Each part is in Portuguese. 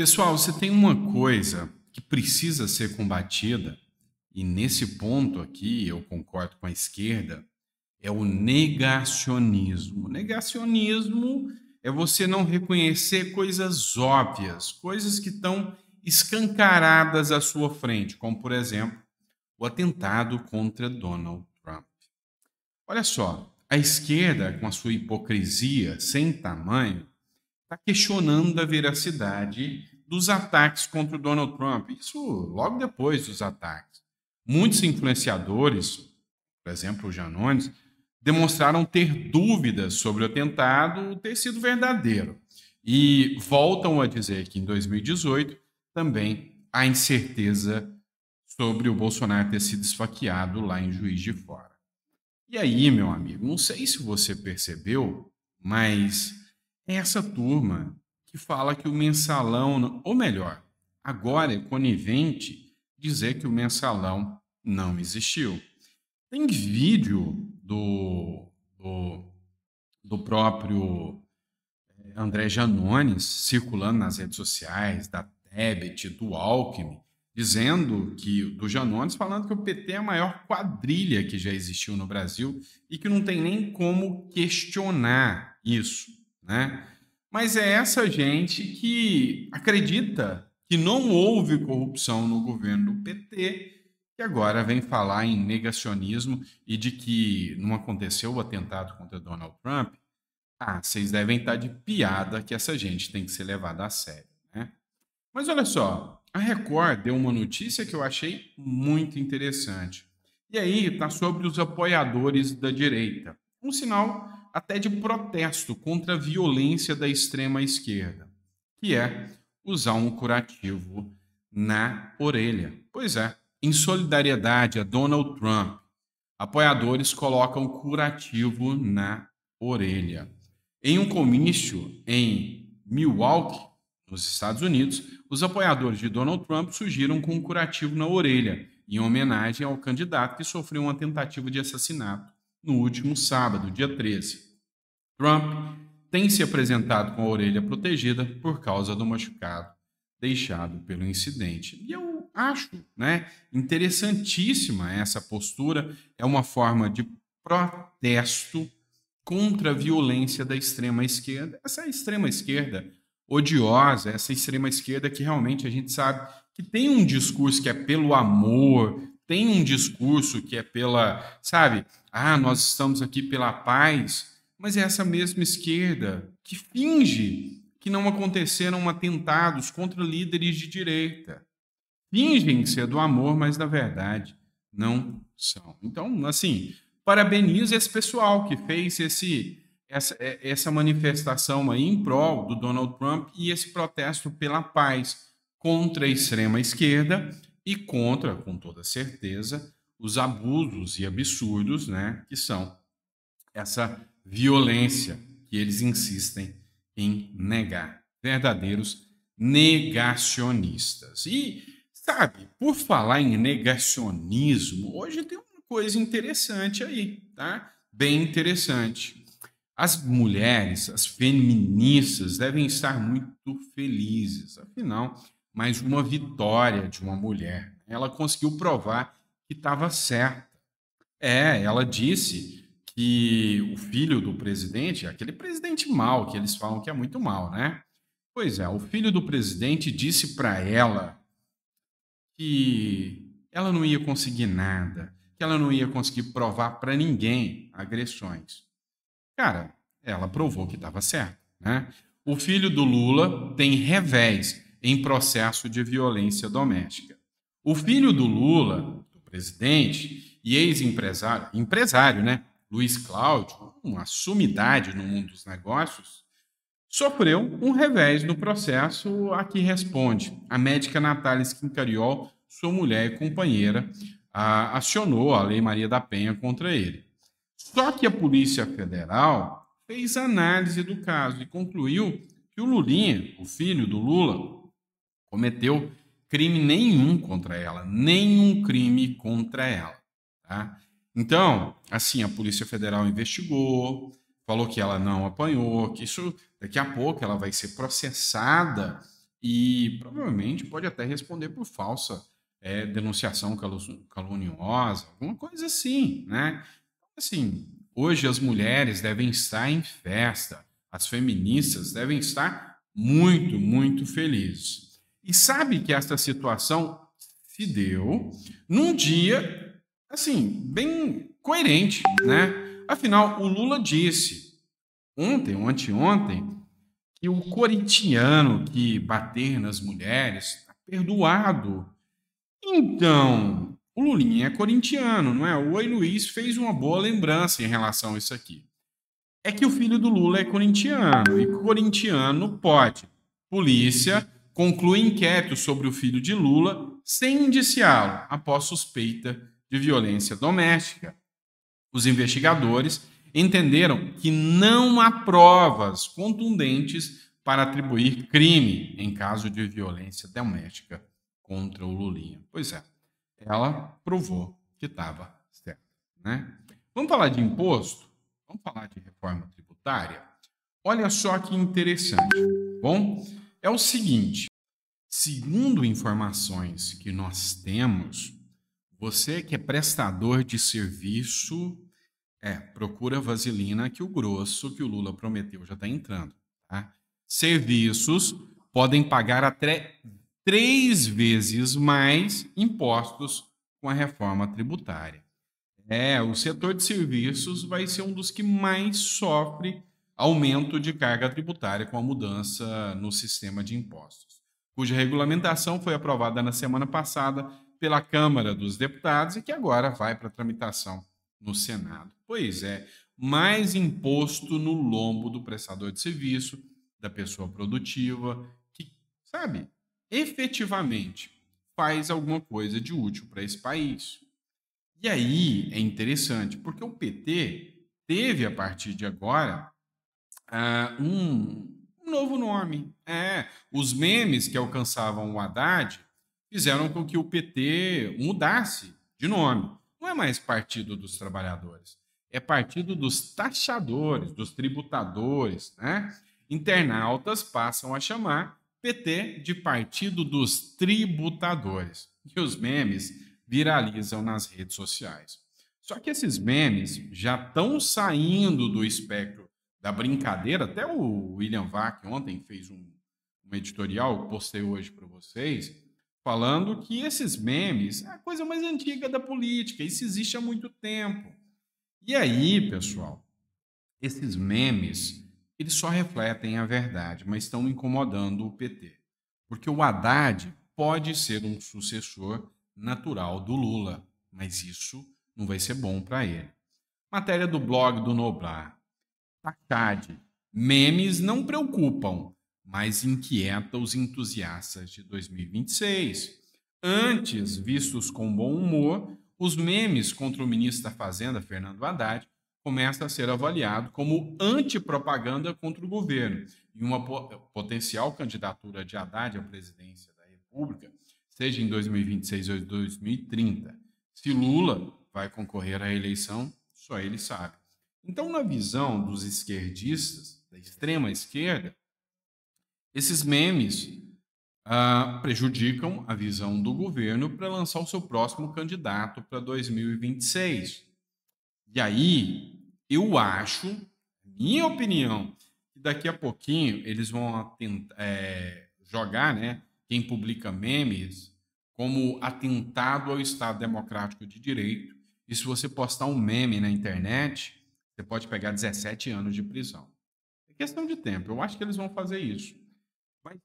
Pessoal, você tem uma coisa que precisa ser combatida, e nesse ponto aqui eu concordo com a esquerda, é o negacionismo. Negacionismo é você não reconhecer coisas óbvias, coisas que estão escancaradas à sua frente, como por exemplo, o atentado contra Donald Trump. Olha só, a esquerda, com a sua hipocrisia sem tamanho, está questionando a veracidade dos ataques contra o Donald Trump. Isso logo depois dos ataques. Muitos influenciadores, por exemplo, o Janones, demonstraram ter dúvidas sobre o atentado ter sido verdadeiro. E voltam a dizer que em 2018 também há incerteza sobre o Bolsonaro ter sido esfaqueado lá em Juiz de Fora. E aí, meu amigo, não sei se você percebeu, mas essa turma que fala que o mensalão, ou melhor, agora é conivente dizer que o mensalão não existiu. Tem vídeo do, do, do próprio eh, André Janones circulando nas redes sociais, da Tebet, do Alckmin, dizendo que, do Janones, falando que o PT é a maior quadrilha que já existiu no Brasil e que não tem nem como questionar isso, né? Mas é essa gente que acredita que não houve corrupção no governo do PT, que agora vem falar em negacionismo e de que não aconteceu o atentado contra Donald Trump. Ah, vocês devem estar de piada que essa gente tem que ser levada a sério, né? Mas olha só, a Record deu uma notícia que eu achei muito interessante. E aí está sobre os apoiadores da direita. Um sinal até de protesto contra a violência da extrema esquerda, que é usar um curativo na orelha. Pois é, em solidariedade a Donald Trump, apoiadores colocam curativo na orelha. Em um comício em Milwaukee, nos Estados Unidos, os apoiadores de Donald Trump surgiram com um curativo na orelha, em homenagem ao candidato que sofreu uma tentativa de assassinato no último sábado, dia 13. Trump tem se apresentado com a orelha protegida por causa do machucado deixado pelo incidente. E eu acho né, interessantíssima essa postura, é uma forma de protesto contra a violência da extrema esquerda. Essa extrema esquerda odiosa, essa extrema esquerda que realmente a gente sabe que tem um discurso que é pelo amor, tem um discurso que é pela, sabe, ah, nós estamos aqui pela paz, mas é essa mesma esquerda que finge que não aconteceram atentados contra líderes de direita. Fingem ser do amor, mas na verdade não são. Então, assim, parabenizo esse pessoal que fez esse essa, é, essa manifestação aí em prol do Donald Trump e esse protesto pela paz contra a extrema esquerda e contra, com toda certeza, os abusos e absurdos, né, que são essa violência que eles insistem em negar. Verdadeiros negacionistas. E, sabe, por falar em negacionismo, hoje tem uma coisa interessante aí, tá? Bem interessante. As mulheres, as feministas, devem estar muito felizes, afinal, mas uma vitória de uma mulher. Ela conseguiu provar que estava certa. É, ela disse que o filho do presidente, aquele presidente mal que eles falam que é muito mal, né? Pois é, o filho do presidente disse para ela que ela não ia conseguir nada, que ela não ia conseguir provar para ninguém agressões. Cara, ela provou que estava certo, né? O filho do Lula tem revés em processo de violência doméstica. O filho do Lula, do presidente e ex-empresário, empresário, né? Luiz Cláudio, uma sumidade no mundo dos negócios, sofreu um revés no processo a que responde. A médica Natália Quincariol, sua mulher e companheira, a, acionou a Lei Maria da Penha contra ele. Só que a Polícia Federal fez análise do caso e concluiu que o Lulinha, o filho do Lula, cometeu crime nenhum contra ela, nenhum crime contra ela. Tá? Então, assim, a Polícia Federal investigou, falou que ela não apanhou, que isso daqui a pouco ela vai ser processada e provavelmente pode até responder por falsa é, denunciação caluniosa, alguma coisa assim, né? Assim, hoje as mulheres devem estar em festa, as feministas devem estar muito, muito felizes. E sabe que essa situação se deu num dia, assim, bem coerente, né? Afinal, o Lula disse ontem, ou anteontem, que o corintiano que bater nas mulheres está perdoado. Então, o Lulinha é corintiano, não é? O Oi Luiz fez uma boa lembrança em relação a isso aqui. É que o filho do Lula é corintiano e corintiano pode. Polícia conclui inquérito sobre o filho de Lula sem indiciá-lo após suspeita de violência doméstica. Os investigadores entenderam que não há provas contundentes para atribuir crime em caso de violência doméstica contra o Lulinha. Pois é, ela provou que estava certo, Né? Vamos falar de imposto? Vamos falar de reforma tributária? Olha só que interessante. Bom, é o seguinte: Segundo informações que nós temos, você que é prestador de serviço, é, procura vaselina que o grosso que o Lula prometeu já está entrando. Tá? Serviços podem pagar até três vezes mais impostos com a reforma tributária. É, o setor de serviços vai ser um dos que mais sofre aumento de carga tributária com a mudança no sistema de impostos cuja regulamentação foi aprovada na semana passada pela Câmara dos Deputados e que agora vai para tramitação no Senado. Pois é, mais imposto no lombo do prestador de serviço, da pessoa produtiva, que, sabe, efetivamente faz alguma coisa de útil para esse país. E aí é interessante, porque o PT teve, a partir de agora, uh, um, novo nome. É, os memes que alcançavam o Haddad fizeram com que o PT mudasse de nome. Não é mais Partido dos Trabalhadores, é Partido dos Taxadores, dos Tributadores. Né? Internautas passam a chamar PT de Partido dos Tributadores. E os memes viralizam nas redes sociais. Só que esses memes já estão saindo do espectro da brincadeira, até o William Vac ontem fez um, um editorial, postei hoje para vocês, falando que esses memes é a coisa mais antiga da política, isso existe há muito tempo. E aí, pessoal, esses memes, eles só refletem a verdade, mas estão incomodando o PT. Porque o Haddad pode ser um sucessor natural do Lula, mas isso não vai ser bom para ele. Matéria do blog do Noblar. Facade. Memes não preocupam, mas inquieta os entusiastas de 2026. Antes, vistos com bom humor, os memes contra o ministro da Fazenda, Fernando Haddad, começam a ser avaliados como antipropaganda contra o governo. E uma potencial candidatura de Haddad à presidência da República, seja em 2026 ou 2030. Se Lula vai concorrer à eleição, só ele sabe. Então, na visão dos esquerdistas, da extrema esquerda, esses memes ah, prejudicam a visão do governo para lançar o seu próximo candidato para 2026. E aí, eu acho, minha opinião, que daqui a pouquinho eles vão é, jogar, né? Quem publica memes como atentado ao Estado Democrático de Direito. E se você postar um meme na internet, você pode pegar 17 anos de prisão. É questão de tempo. Eu acho que eles vão fazer isso. Mas,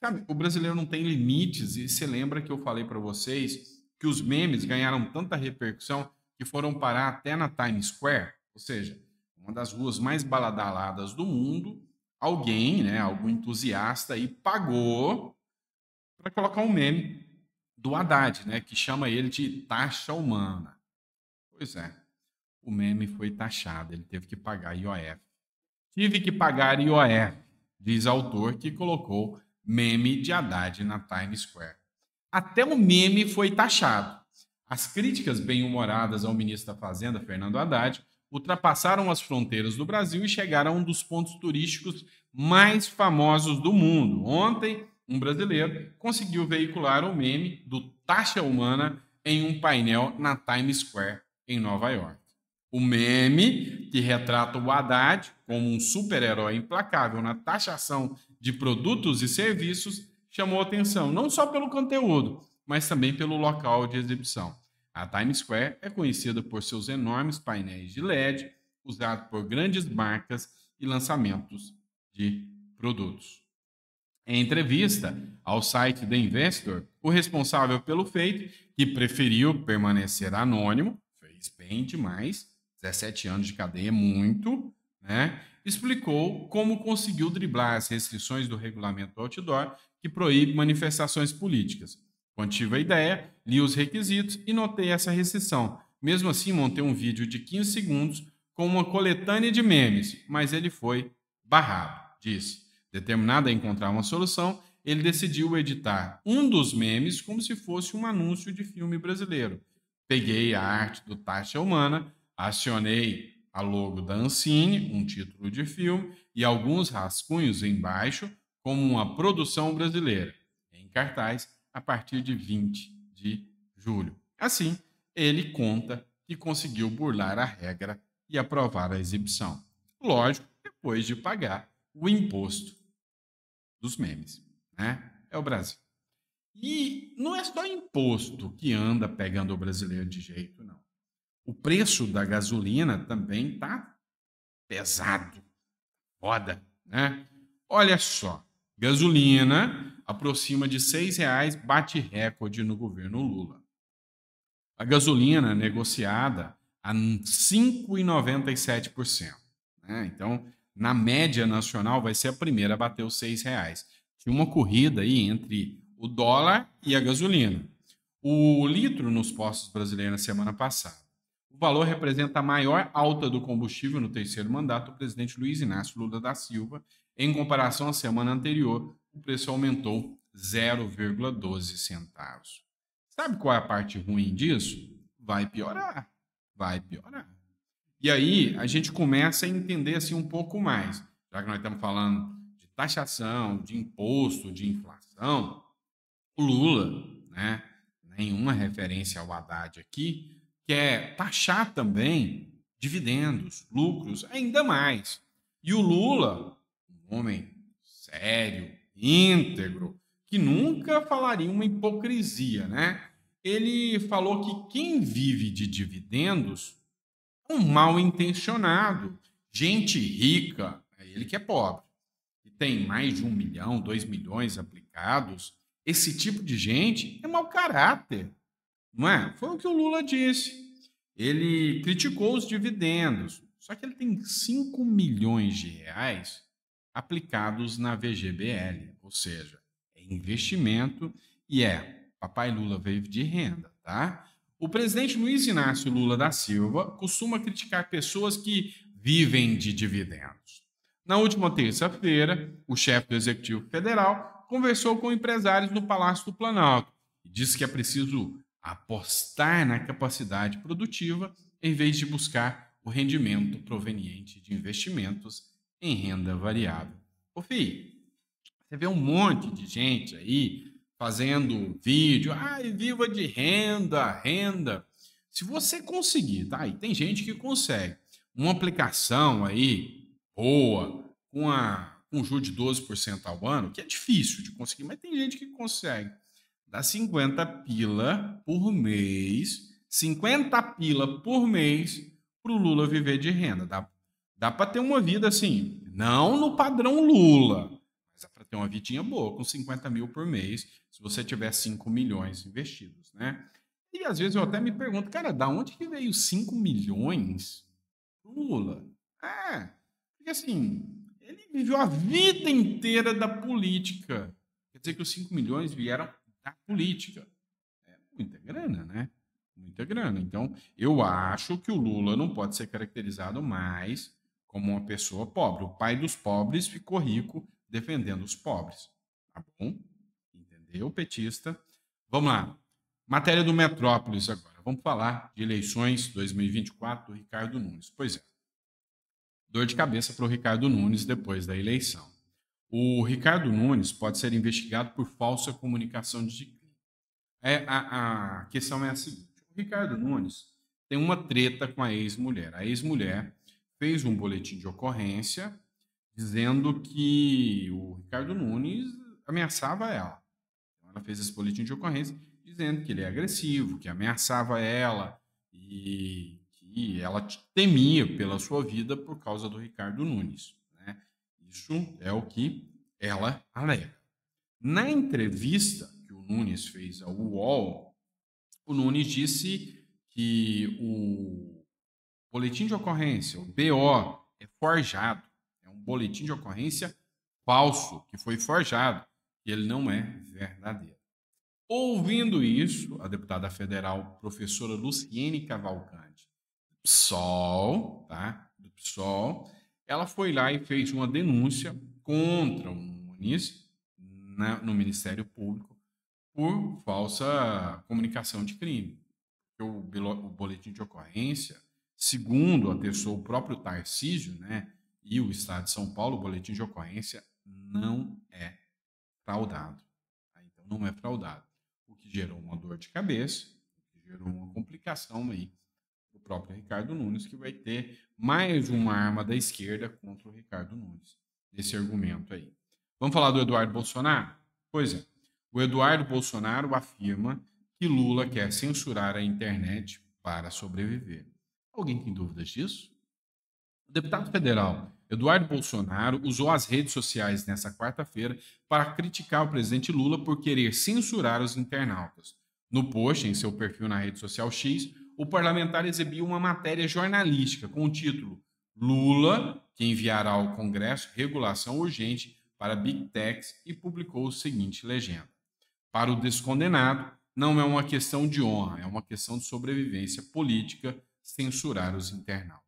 sabe, o brasileiro não tem limites. E você lembra que eu falei para vocês que os memes ganharam tanta repercussão que foram parar até na Times Square, ou seja, uma das ruas mais baladaladas do mundo. Alguém, né, algum entusiasta aí pagou para colocar um meme do Haddad, né, que chama ele de taxa humana. Pois é o meme foi taxado, ele teve que pagar IOF. Tive que pagar IOF, diz autor que colocou meme de Haddad na Times Square. Até o meme foi taxado. As críticas bem-humoradas ao ministro da Fazenda, Fernando Haddad, ultrapassaram as fronteiras do Brasil e chegaram a um dos pontos turísticos mais famosos do mundo. Ontem, um brasileiro conseguiu veicular o meme do taxa humana em um painel na Times Square, em Nova York. O meme, que retrata o Haddad como um super-herói implacável na taxação de produtos e serviços, chamou atenção não só pelo conteúdo, mas também pelo local de exibição. A Times Square é conhecida por seus enormes painéis de LED, usados por grandes marcas e lançamentos de produtos. Em entrevista ao site The Investor, o responsável pelo feito, que preferiu permanecer anônimo, fez bem demais, 17 anos de cadeia é muito, né? Explicou como conseguiu driblar as restrições do regulamento do outdoor que proíbe manifestações políticas. Quando tive a ideia, li os requisitos e notei essa restrição. Mesmo assim, montei um vídeo de 15 segundos com uma coletânea de memes, mas ele foi barrado, disse. Determinado a encontrar uma solução, ele decidiu editar um dos memes como se fosse um anúncio de filme brasileiro. Peguei a arte do Taxa Humana Acionei a logo da Ancine, um título de filme, e alguns rascunhos embaixo, como uma produção brasileira, em cartaz, a partir de 20 de julho. Assim, ele conta que conseguiu burlar a regra e aprovar a exibição. Lógico, depois de pagar o imposto dos memes. Né? É o Brasil. E não é só imposto que anda pegando o brasileiro de jeito, não. O preço da gasolina também está pesado. Foda, né? Olha só, gasolina aproxima de R$ reais, bate recorde no governo Lula. A gasolina negociada a 5,97%. Né? Então, na média nacional, vai ser a primeira a bater os R$ reais. Tinha uma corrida aí entre o dólar e a gasolina. O litro nos postos brasileiros na semana passada o valor representa a maior alta do combustível no terceiro mandato do presidente Luiz Inácio Lula da Silva. Em comparação à semana anterior, o preço aumentou 0,12 centavos. Sabe qual é a parte ruim disso? Vai piorar. Vai piorar. E aí a gente começa a entender assim um pouco mais, já que nós estamos falando de taxação, de imposto, de inflação. O Lula, né? Nenhuma referência ao Haddad aqui, que é taxar também dividendos, lucros, ainda mais. E o Lula, um homem sério, íntegro, que nunca falaria uma hipocrisia, né? Ele falou que quem vive de dividendos é um mal intencionado, gente rica, é ele que é pobre, e tem mais de um milhão, dois milhões aplicados. Esse tipo de gente é mau caráter, não é? Foi o que o Lula disse. Ele criticou os dividendos, só que ele tem 5 milhões de reais aplicados na VGBL, ou seja, é investimento e é papai Lula vive de renda, tá? O presidente Luiz Inácio Lula da Silva costuma criticar pessoas que vivem de dividendos. Na última terça-feira, o chefe do Executivo Federal conversou com empresários no Palácio do Planalto e disse que é preciso apostar na capacidade produtiva em vez de buscar o rendimento proveniente de investimentos em renda variável. Ô fih, você vê um monte de gente aí fazendo vídeo, ah, viva de renda, renda. Se você conseguir, tá? E tem gente que consegue. Uma aplicação aí boa, com a com um juro de 12% ao ano, que é difícil de conseguir, mas tem gente que consegue dá 50 pila por mês, 50 pila por mês para o Lula viver de renda. Dá, dá para ter uma vida assim, não no padrão Lula, mas dá para ter uma vidinha boa com 50 mil por mês, se você tiver 5 milhões investidos, né? E às vezes eu até me pergunto, cara, da onde que veio 5 milhões pro Lula? É, porque assim, ele viveu a vida inteira da política. Quer dizer que os 5 milhões vieram na política. É muita grana, né? Muita grana. Então, eu acho que o Lula não pode ser caracterizado mais como uma pessoa pobre. O pai dos pobres ficou rico defendendo os pobres. Tá bom? Entendeu, petista? Vamos lá. Matéria do Metrópolis agora. Vamos falar de eleições 2024 do Ricardo Nunes. Pois é. Dor de cabeça para o Ricardo Nunes depois da eleição. O Ricardo Nunes pode ser investigado por falsa comunicação de crime. É, a, a questão é a seguinte: o Ricardo Nunes tem uma treta com a ex-mulher. A ex-mulher fez um boletim de ocorrência dizendo que o Ricardo Nunes ameaçava ela. Ela fez esse boletim de ocorrência dizendo que ele é agressivo, que ameaçava ela e que ela temia pela sua vida por causa do Ricardo Nunes. Isso é o que ela alega. Na entrevista que o Nunes fez ao UOL, o Nunes disse que o boletim de ocorrência, o BO, é forjado. É um boletim de ocorrência falso, que foi forjado, ele não é verdadeiro. Ouvindo isso, a deputada federal professora Luciene Cavalcante, PSOL, tá? do PSOL, ela foi lá e fez uma denúncia contra o Muniz na, né, no Ministério Público por falsa comunicação de crime. O, o boletim de ocorrência, segundo atestou o próprio Tarcísio, né, e o Estado de São Paulo, o boletim de ocorrência não é fraudado. Tá? Então, não é fraudado. O que gerou uma dor de cabeça, o que gerou uma complicação aí próprio Ricardo Nunes, que vai ter mais uma arma da esquerda contra o Ricardo Nunes, nesse argumento aí. Vamos falar do Eduardo Bolsonaro? Pois é. O Eduardo Bolsonaro afirma que Lula quer censurar a internet para sobreviver. Alguém tem dúvidas disso? O deputado federal Eduardo Bolsonaro usou as redes sociais nessa quarta-feira para criticar o presidente Lula por querer censurar os internautas. No post, em seu perfil na rede social X, o parlamentar exibiu uma matéria jornalística com o título Lula, que enviará ao Congresso regulação urgente para Big Techs e publicou o seguinte legenda. Para o descondenado, não é uma questão de honra, é uma questão de sobrevivência política censurar os internautas.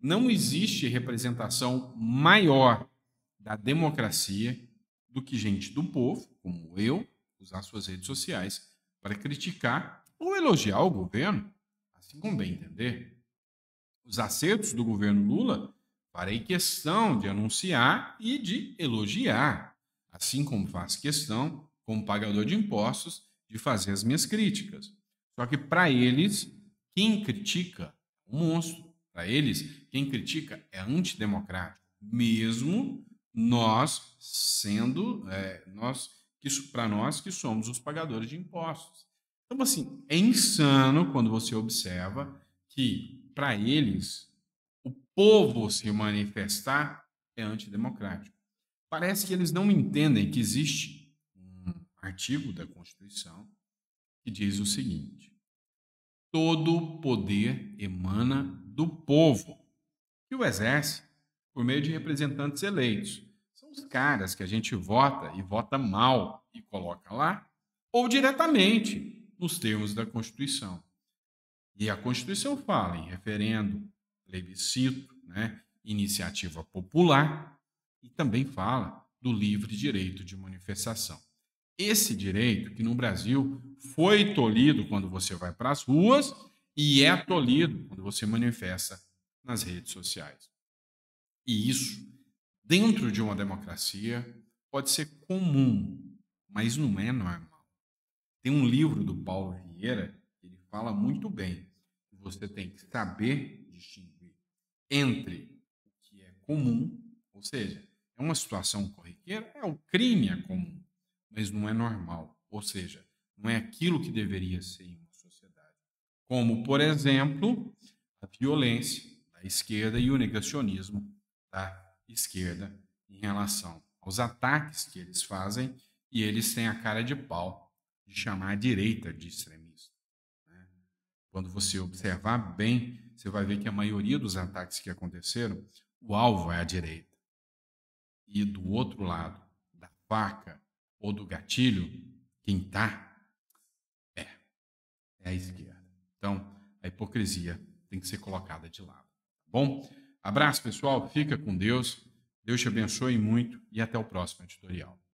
Não existe representação maior da democracia do que gente do povo, como eu, usar suas redes sociais para criticar ou elogiar o governo. Assim como bem entender, os acertos do governo Lula farei questão de anunciar e de elogiar, assim como faço questão, como pagador de impostos, de fazer as minhas críticas. Só que para eles, quem critica é um monstro. Para eles, quem critica é antidemocrático, mesmo nós sendo é, nós que para nós que somos os pagadores de impostos. Então, assim, é insano quando você observa que, para eles, o povo se manifestar é antidemocrático. Parece que eles não entendem que existe um artigo da Constituição que diz o seguinte: todo poder emana do povo, que o exerce por meio de representantes eleitos. São os caras que a gente vota e vota mal e coloca lá, ou diretamente nos termos da Constituição. E a Constituição fala em referendo, plebiscito, né, iniciativa popular e também fala do livre direito de manifestação. Esse direito que no Brasil foi tolhido quando você vai para as ruas e é tolhido quando você manifesta nas redes sociais. E isso, dentro de uma democracia, pode ser comum, mas não é normal. Tem um livro do Paulo Vieira que ele fala muito bem. Você tem que saber distinguir entre o que é comum, ou seja, é uma situação corriqueira, é um crime é comum, mas não é normal, ou seja, não é aquilo que deveria ser em uma sociedade. Como, por exemplo, a violência da esquerda e o negacionismo da esquerda em relação aos ataques que eles fazem e eles têm a cara de pau de chamar a direita de extremista. Né? Quando você observar bem, você vai ver que a maioria dos ataques que aconteceram, o alvo é a direita. E do outro lado da faca ou do gatilho, quem está é, é a esquerda. Então, a hipocrisia tem que ser colocada de lado. Tá bom? Abraço, pessoal. Fica com Deus. Deus te abençoe muito e até o próximo editorial.